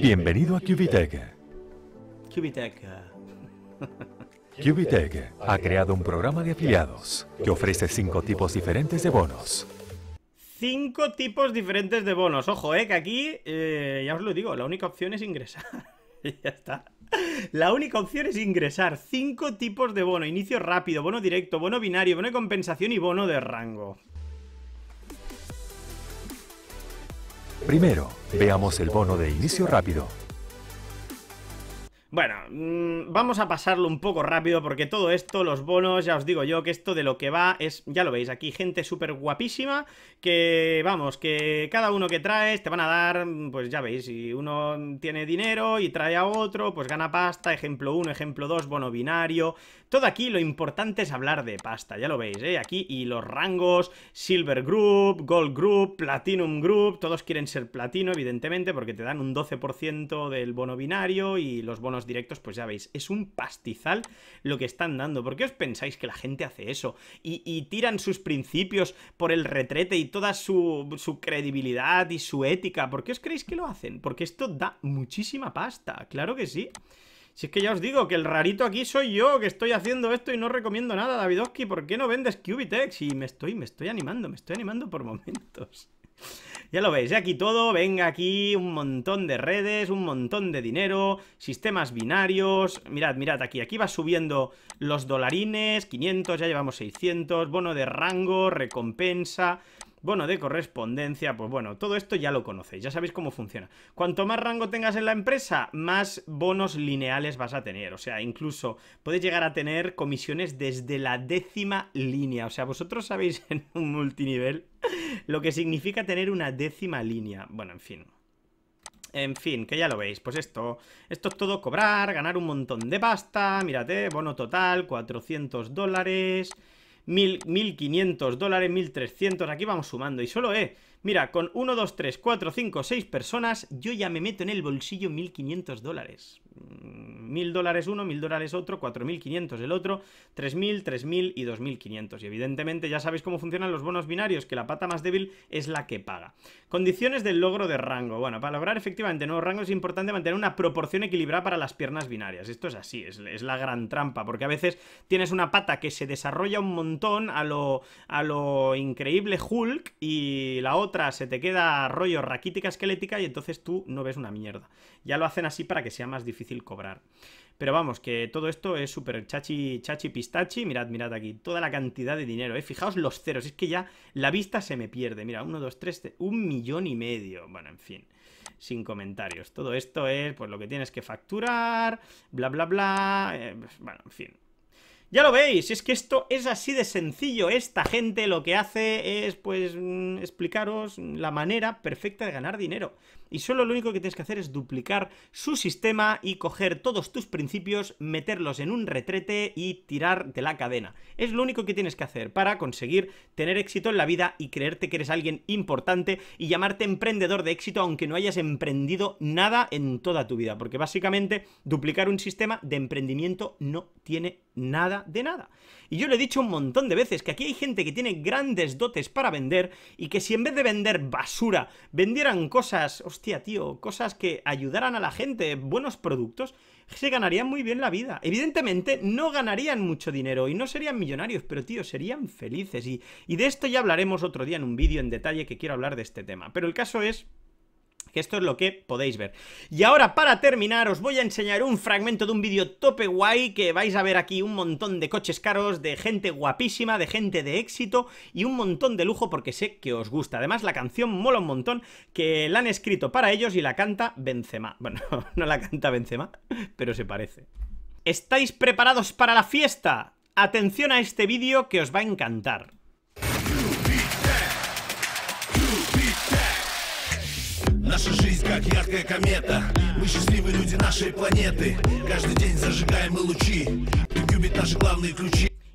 Bienvenido a Qubitec. Qubitec. ha creado un programa de afiliados que ofrece cinco tipos diferentes de bonos. Cinco tipos diferentes de bonos. Ojo, eh, que aquí, eh, ya os lo digo, la única opción es ingresar. ya está. La única opción es ingresar. Cinco tipos de bono. Inicio rápido, bono directo, bono binario, bono de compensación y bono de rango. Primero, veamos el bono de inicio rápido. Bueno, mm, vamos a pasarlo un poco rápido porque todo esto, los bonos, ya os digo yo que esto de lo que va es, ya lo veis aquí, gente súper guapísima que, vamos, que cada uno que traes te van a dar, mm, pues ya veis, si uno tiene dinero y trae a otro, pues gana pasta, ejemplo 1, ejemplo 2, bono binario, todo aquí lo importante es hablar de pasta, ya lo veis, ¿eh? Aquí y los rangos, Silver Group, Gold Group, Platinum Group, todos quieren ser platino evidentemente porque te dan un 12% del bono binario y los bonos directos, pues ya veis, es un pastizal lo que están dando. ¿Por qué os pensáis que la gente hace eso? Y, tiran sus principios por el retrete y toda su, su credibilidad y su ética. ¿Por qué os creéis que lo hacen? Porque esto da muchísima pasta, claro que sí. Si es que ya os digo que el rarito aquí soy yo, que estoy haciendo esto y no recomiendo nada, Davidovsky, ¿por qué no vendes Cubitex? Y me estoy, me estoy animando, me estoy animando por momentos. Ya lo veis, ya ¿eh? aquí todo, venga aquí un montón de redes, un montón de dinero, sistemas binarios, mirad, mirad aquí, aquí va subiendo los dolarines, 500, ya llevamos 600, bono de rango, recompensa, bono de correspondencia, pues bueno, todo esto ya lo conocéis, ya sabéis cómo funciona. Cuanto más rango tengas en la empresa, más bonos lineales vas a tener, o sea, incluso puedes llegar a tener comisiones desde la décima línea, o sea, vosotros sabéis en un multinivel lo que significa tener una décima línea, bueno, en fin. En fin, que ya lo veis, pues esto, esto es todo cobrar, ganar un montón de pasta, mírate, bono total, 400 dólares, 1500 dólares, 1300, aquí vamos sumando y solo eh, mira, con 1, 2, 3, 4, 5, 6 personas yo ya me meto en el bolsillo 1500 dólares mil dólares uno, mil dólares otro, 4.500 el otro, 3.000, 3.000 y 2.500. Y evidentemente ya sabéis cómo funcionan los bonos binarios, que la pata más débil es la que paga. Condiciones del logro de rango. Bueno, para lograr efectivamente nuevos rangos es importante mantener una proporción equilibrada para las piernas binarias. Esto es así, es, la gran trampa, porque a veces tienes una pata que se desarrolla un montón a lo, a lo increíble Hulk y la otra se te queda rollo raquítica esquelética y entonces tú no ves una mierda. Ya lo hacen así para que sea más difícil cobrar. Pero vamos, que todo esto es súper chachi, chachi, pistachi. Mirad, mirad aquí, toda la cantidad de dinero, eh. Fijaos los ceros, es que ya la vista se me pierde. Mira, uno, dos, tres, un millón y medio. Bueno, en fin, sin comentarios. Todo esto es, pues, lo que tienes que facturar, bla, bla, bla. Eh, pues, bueno, en fin. Ya lo veis, es que esto es así de sencillo. Esta gente lo que hace es, pues, mm, explicaros la manera perfecta de ganar dinero y solo lo único que tienes que hacer es duplicar su sistema y coger todos tus principios, meterlos en un retrete y tirar de la cadena. Es lo único que tienes que hacer para conseguir tener éxito en la vida y creerte que eres alguien importante y llamarte emprendedor de éxito aunque no hayas emprendido nada en toda tu vida, porque básicamente duplicar un sistema de emprendimiento no tiene nada de nada. Y yo le he dicho un montón de veces, que aquí hay gente que tiene grandes dotes para vender y que si en vez de vender basura vendieran cosas, hostia, tío, cosas que ayudaran a la gente, buenos productos, se ganarían muy bien la vida. Evidentemente no ganarían mucho dinero y no serían millonarios, pero tío, serían felices. Y, y de esto ya hablaremos otro día en un vídeo en detalle que quiero hablar de este tema. Pero el caso es que esto es lo que podéis ver. Y ahora para terminar os voy a enseñar un fragmento de un vídeo tope guay que vais a ver aquí un montón de coches caros, de gente guapísima, de gente de éxito y un montón de lujo porque sé que os gusta. Además la canción mola un montón que la han escrito para ellos y la canta Benzema. Bueno, no la canta Benzema, pero se parece. ¿Estáis preparados para la fiesta? Atención a este vídeo que os va a encantar.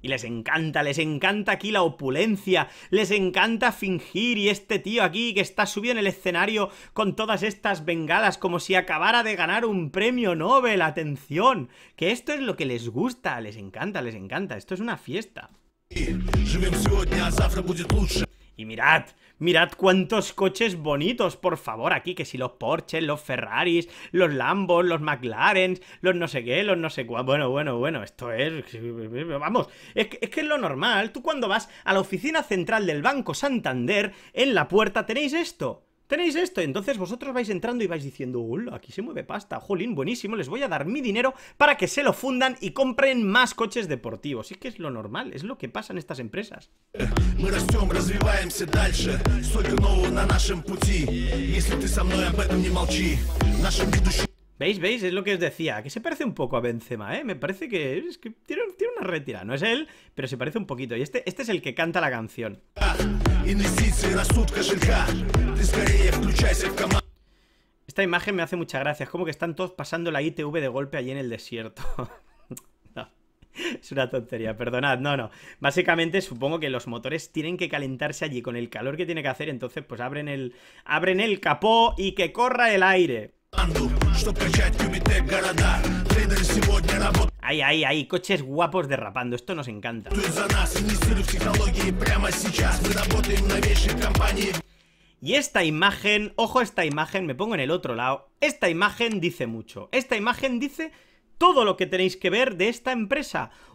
y les encanta, les encanta aquí la opulencia, les encanta fingir y este tío aquí que está subido en el escenario con todas estas bengalas como si acabara de ganar un premio Nobel, atención, que esto es lo que les gusta, les encanta, les encanta, esto es una fiesta mirad, mirad cuántos coches bonitos, por favor, aquí, que si los Porsche, los Ferraris, los Lambos, los McLaren, los no sé qué, los no sé cuál. Bueno, bueno, bueno, esto es... Vamos, es que es lo normal. Tú cuando vas a la oficina central del Banco Santander, en la puerta tenéis esto. Tenéis esto, entonces vosotros vais entrando y vais diciendo, hola, aquí se mueve pasta, jolín, buenísimo, les voy a dar mi dinero para que se lo fundan y compren más coches deportivos. Y que es lo normal, es lo que pasa en estas empresas. ¿Veis? ¿Veis? Es lo que os decía, que se parece un poco a Benzema, ¿eh? Me parece que, es que tiene, una retira, no es él, pero se parece un poquito. Y este, este es el que canta la canción. Esta imagen me hace mucha gracia, es como que están todos pasando la ITV de golpe allí en el desierto. es una tontería, perdonad, no, no. Básicamente supongo que los motores tienen que calentarse allí con el calor que tiene que hacer, entonces pues abren el, abren el capó y que corra el aire ay ay ahí, coches guapos derrapando, esto nos encanta. Y esta imagen, ojo esta imagen, me pongo en el otro lado. Esta imagen dice mucho. Esta imagen dice todo lo que tenéis que ver de esta empresa.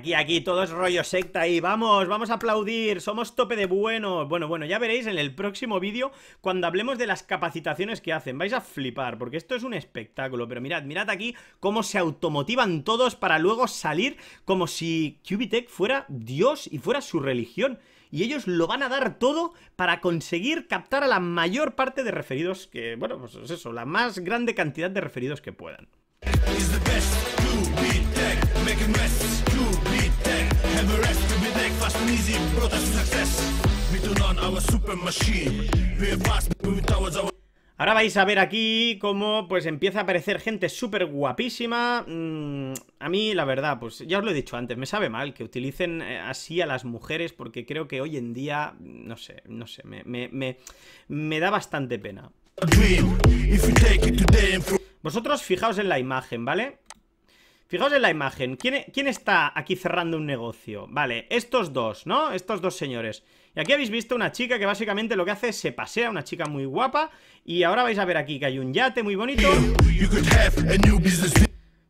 Aquí, aquí, todo es rollo secta y vamos, vamos a aplaudir, somos tope de bueno, Bueno, bueno, ya veréis en el próximo vídeo cuando hablemos de las capacitaciones que hacen. Vais a flipar, porque esto es un espectáculo. Pero mirad, mirad aquí cómo se automotivan todos para luego salir como si Cubitech fuera Dios y fuera su religión y ellos lo van a dar todo para conseguir captar a la mayor parte de referidos que, bueno, pues eso, la más grande cantidad de referidos que puedan. Ahora vais a ver aquí cómo pues empieza a aparecer gente súper guapísima. Mm, a mí, la verdad, pues ya os lo he dicho antes, me sabe mal que utilicen eh, así a las mujeres porque creo que hoy en día, no sé, no sé, me da bastante pena. Vosotros fijaos en la imagen, ¿vale? Fijaos en la imagen. E-, ¿Quién, está aquí cerrando un negocio? Vale, estos dos, ¿no? Estos dos señores. Y aquí habéis visto una chica que básicamente lo que hace es se pasea, una chica muy guapa. Y ahora vais a ver aquí que hay un yate muy bonito.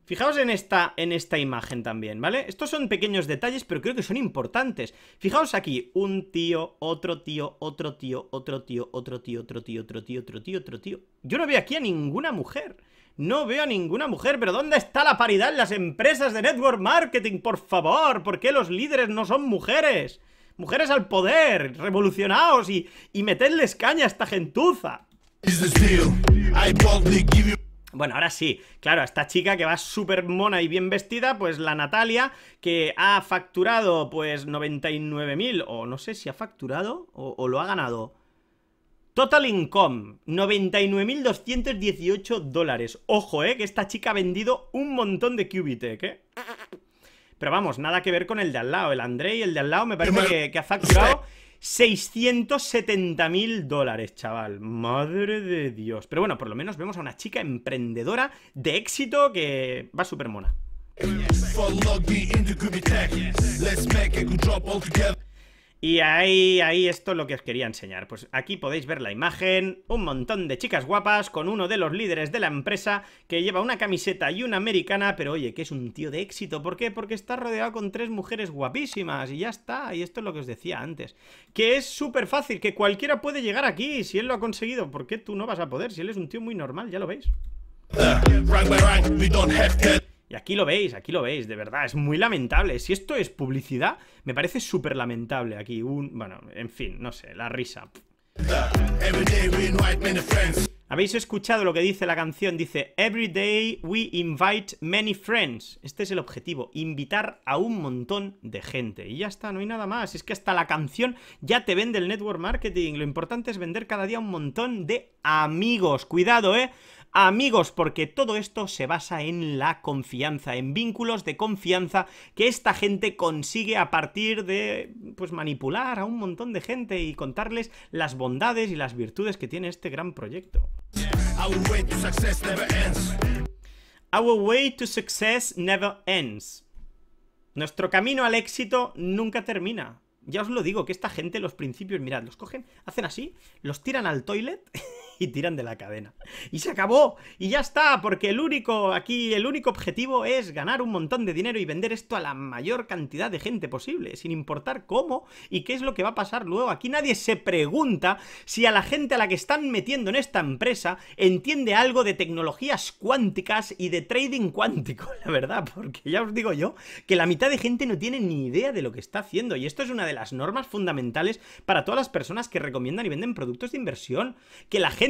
Fijaos en esta, en esta imagen también, ¿vale? Estos son pequeños detalles, pero creo que son importantes. Fijaos aquí, un tío, otro tío, otro tío, otro tío, otro tío, otro tío, otro tío, otro tío, otro tío. Yo no veo aquí a ninguna mujer. No veo a ninguna mujer, pero ¿dónde está la paridad en las empresas de network marketing? Por favor, ¿por qué los líderes no son mujeres? Mujeres al poder, revolucionados y, y metedles caña a esta gentuza. Bueno, ahora sí, claro, a esta chica que va súper mona y bien vestida, pues la Natalia, que ha facturado pues 99.000, o no sé si ha facturado o lo ha ganado. Total Income, 99.218 dólares. Ojo, eh, que esta chica ha vendido un montón de Cubitec, eh. Pero vamos, nada que ver con el de al lado. El André y el de al lado me parece que, ha facturado 670.000 dólares, chaval. Madre de Dios. Pero bueno, por lo menos vemos a una chica emprendedora de éxito que va súper mona. Y ahí, ahí esto es lo que os quería enseñar. Pues aquí podéis ver la imagen, un montón de chicas guapas con uno de los líderes de la empresa que lleva una camiseta y una americana, pero oye, que es un tío de éxito. ¿Por qué? Porque está rodeado con tres mujeres guapísimas y ya está. Y esto es lo que os decía antes. Que es súper fácil, que cualquiera puede llegar aquí. Si él lo ha conseguido, ¿por qué tú no vas a poder? Si él es un tío muy normal, ya lo veis. Y aquí lo veis, aquí lo veis, de verdad, es muy lamentable. Si esto es publicidad, me parece súper lamentable. Aquí un... Bueno, en fin, no sé, la risa. Habéis escuchado lo que dice la canción, dice Every day we invite many friends. Este es el objetivo, invitar a un montón de gente. Y ya está, no hay nada más. Es que hasta la canción ya te vende el network marketing. Lo importante es vender cada día un montón de amigos. Cuidado, ¿eh? amigos, porque todo esto se basa en la confianza, en vínculos de confianza que esta gente consigue a partir de, pues, manipular a un montón de gente y contarles las bondades y las virtudes que tiene este gran proyecto. Our way to success never ends. Nuestro camino al éxito nunca termina. Ya os lo digo, que esta gente, los principios, mirad, los cogen, hacen así, los tiran al toilet y tiran de la cadena. Y se acabó, y ya está, porque el único, aquí el único objetivo es ganar un montón de dinero y vender esto a la mayor cantidad de gente posible, sin importar cómo y qué es lo que va a pasar luego. Aquí nadie se pregunta si a la gente a la que están metiendo en esta empresa entiende algo de tecnologías cuánticas y de trading cuántico, la verdad, porque ya os digo yo que la mitad de gente no tiene ni idea de lo que está haciendo, y esto es una de las normas fundamentales para todas las personas que recomiendan y venden productos de inversión, que la gente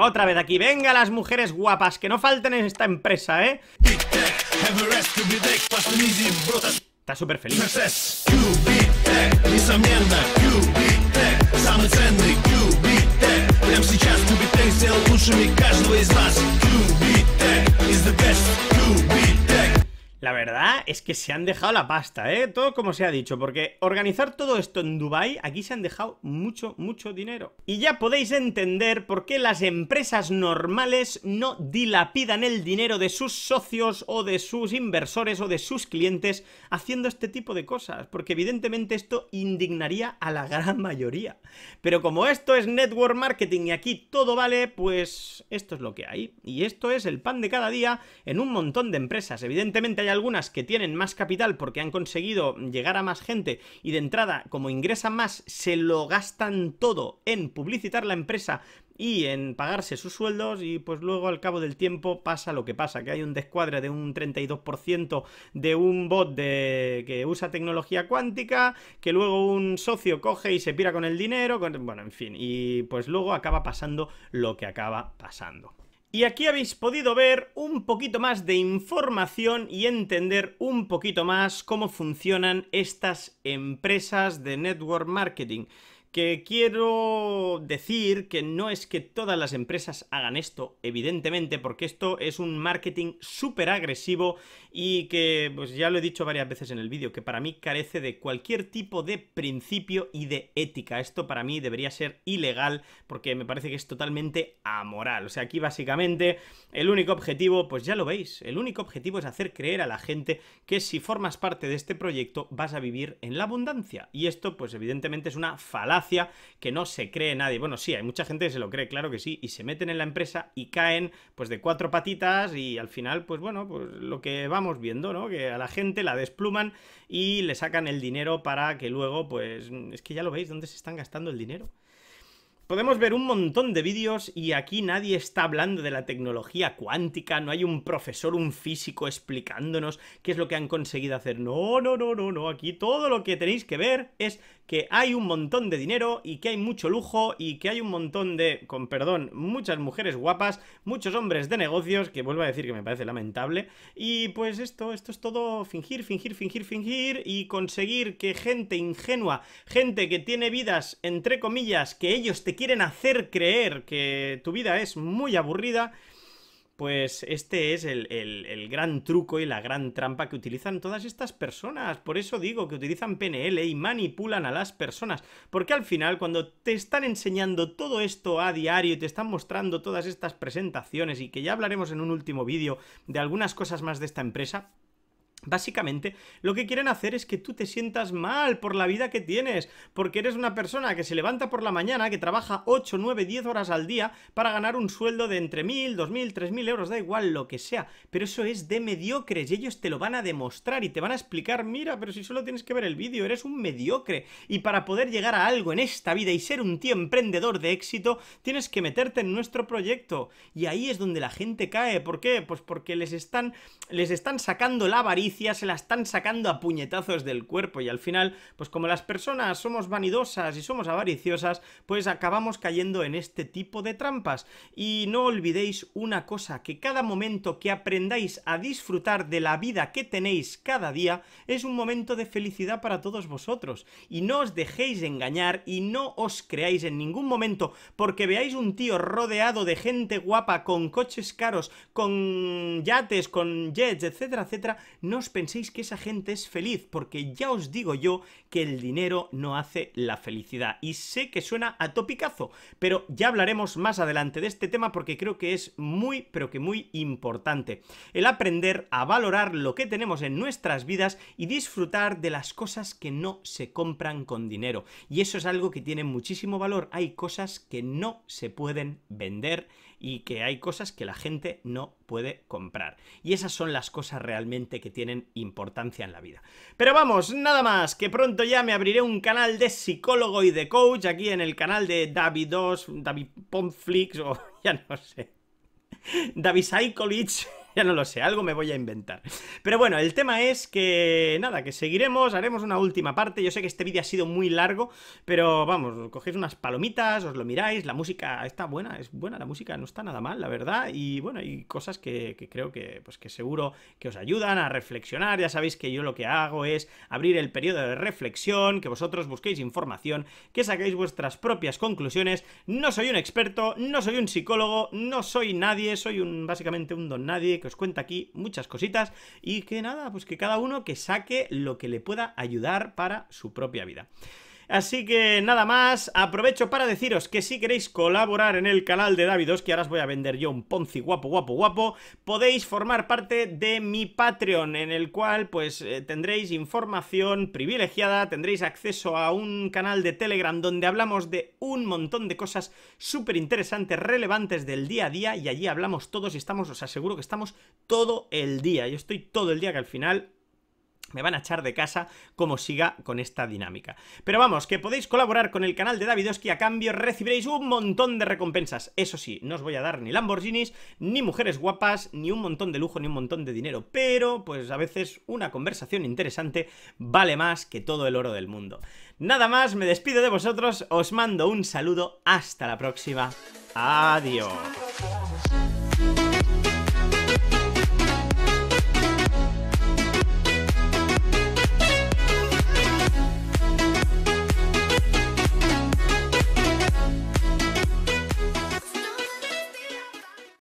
Otra vez aquí, venga las mujeres guapas, que no falten en esta empresa, ¿eh? Está súper feliz. La verdad es que se han dejado la pasta, ¿eh? Todo como se ha dicho, porque organizar todo esto en Dubai aquí se han dejado mucho, mucho dinero. Y ya podéis entender por qué las empresas normales no dilapidan el dinero de sus socios o de sus inversores o de sus clientes haciendo este tipo de cosas, porque evidentemente esto indignaría a la gran mayoría. Pero como esto es network marketing y aquí todo vale, pues esto es lo que hay. Y esto es el pan de cada día en un montón de empresas. Evidentemente hay algunas que tienen más capital porque han conseguido llegar a más gente y de entrada, como ingresan más, se lo gastan todo en publicitar la empresa y en pagarse sus sueldos y pues luego al cabo del tiempo pasa lo que pasa, que hay un descuadre de un 32% de un bot de, que usa tecnología cuántica, que luego un socio coge y se pira con el dinero, bueno, en fin, y pues luego acaba pasando lo que acaba pasando. Y aquí habéis podido ver un poquito más de información y entender un poquito más cómo funcionan estas empresas de network marketing que quiero decir que no es que todas las empresas hagan esto, evidentemente, porque esto es un marketing súper agresivo y que, pues ya lo he dicho varias veces en el vídeo, que para mí carece de cualquier tipo de principio y de ética. Esto para mí debería ser ilegal porque me parece que es totalmente amoral. O sea, aquí básicamente el único objetivo, pues ya lo veis, el único objetivo es hacer creer a la gente que si formas parte de este proyecto vas a vivir en la abundancia. Y esto, pues evidentemente es una falacia que no se cree nadie. Bueno, sí, hay mucha gente que se lo cree, claro que sí, y se meten en la empresa y caen pues de cuatro patitas y al final, pues bueno, pues lo que vamos viendo, ¿no? Que a la gente la despluman y le sacan el dinero para que luego, pues, es que ya lo veis, ¿dónde se están gastando el dinero? Podemos ver un montón de vídeos y aquí nadie está hablando de la tecnología cuántica, no hay un profesor, un físico explicándonos qué es lo que han conseguido hacer. No, no, no, no, no, aquí todo lo que tenéis que ver es que hay un montón de dinero y que hay mucho lujo y que hay un montón de, con perdón, muchas mujeres guapas, muchos hombres de negocios, que vuelvo a decir que me parece lamentable, y pues esto, esto es todo fingir, fingir, fingir, fingir y conseguir que gente ingenua, gente que tiene vidas, entre comillas, que ellos te quieren hacer creer que tu vida es muy aburrida, pues este es el, el, gran truco y la gran trampa que utilizan todas estas personas. Por eso digo que utilizan PNL y manipulan a las personas. Porque al final, cuando te están enseñando todo esto a diario y te están mostrando todas estas presentaciones y que ya hablaremos en un último vídeo de algunas cosas más de esta empresa, Básicamente, lo que quieren hacer es que tú te sientas mal por la vida que tienes, porque eres una persona que se levanta por la mañana, que trabaja 8, 9, 10 horas al día para ganar un sueldo de entre 1.000, 2.000, 3.000 euros, da igual lo que sea, pero eso es de mediocres y ellos te lo van a demostrar y te van a explicar, mira, pero si solo tienes que ver el vídeo, eres un mediocre y para poder llegar a algo en esta vida y ser un tío emprendedor de éxito, tienes que meterte en nuestro proyecto y ahí es donde la gente cae, ¿por qué? Pues porque les están, les están sacando la varita se la están sacando a puñetazos del cuerpo y al final, pues como las personas somos vanidosas y somos avariciosas, pues acabamos cayendo en este tipo de trampas. Y no olvidéis una cosa, que cada momento que aprendáis a disfrutar de la vida que tenéis cada día es un momento de felicidad para todos vosotros. Y no os dejéis engañar y no os creáis en ningún momento porque veáis un tío rodeado de gente guapa, con coches caros, con yates, con jets, etcétera, etcétera, no os penséis que esa gente es feliz, porque ya os digo yo que el dinero no hace la felicidad. Y sé que suena a topicazo, pero ya hablaremos más adelante de este tema porque creo que es muy, pero que muy importante. El aprender a valorar lo que tenemos en nuestras vidas y disfrutar de las cosas que no se compran con dinero. Y eso es algo que tiene muchísimo valor. Hay cosas que no se pueden vender y que hay cosas que la gente no puede comprar. Y esas son las cosas realmente que tienen importancia en la vida. Pero vamos, nada más, que pronto ya me abriré un canal de psicólogo y de coach aquí en el canal de David 2, David Pomflix o ya no sé. David Saikolich ya no lo sé, algo me voy a inventar. Pero bueno, el tema es que nada, que seguiremos, haremos una última parte. Yo sé que este vídeo ha sido muy largo, pero vamos, cogéis unas palomitas, os lo miráis, la música está buena, es buena la música, no está nada mal, la verdad. Y bueno, hay cosas que, creo que, pues que seguro que os ayudan a reflexionar. Ya sabéis que yo lo que hago es abrir el periodo de reflexión, que vosotros busquéis información, que saquéis vuestras propias conclusiones. No soy un experto, no soy un psicólogo, no soy nadie, soy un básicamente un don nadie que os cuenta aquí muchas cositas y que nada, pues que cada uno que saque lo que le pueda ayudar para su propia vida. Así que nada más, aprovecho para deciros que si queréis colaborar en el canal de Davidos, que ahora os voy a vender yo un Ponzi guapo, guapo, guapo, podéis formar parte de mi Patreon, en el cual pues eh, tendréis información privilegiada, tendréis acceso a un canal de Telegram donde hablamos de un montón de cosas súper interesantes, relevantes del día a día, y allí hablamos todos y estamos, os aseguro que estamos todo el día, yo estoy todo el día que al final me van a echar de casa como siga con esta dinámica. Pero vamos, que podéis colaborar con el canal de Davidoski a cambio recibiréis un montón de recompensas. Eso sí, no os voy a dar ni Lamborghinis, ni mujeres guapas, ni un montón de lujo, ni un montón de dinero. Pero, pues a veces una conversación interesante vale más que todo el oro del mundo. Nada más, me despido de vosotros, os mando un saludo, hasta la próxima. Adiós.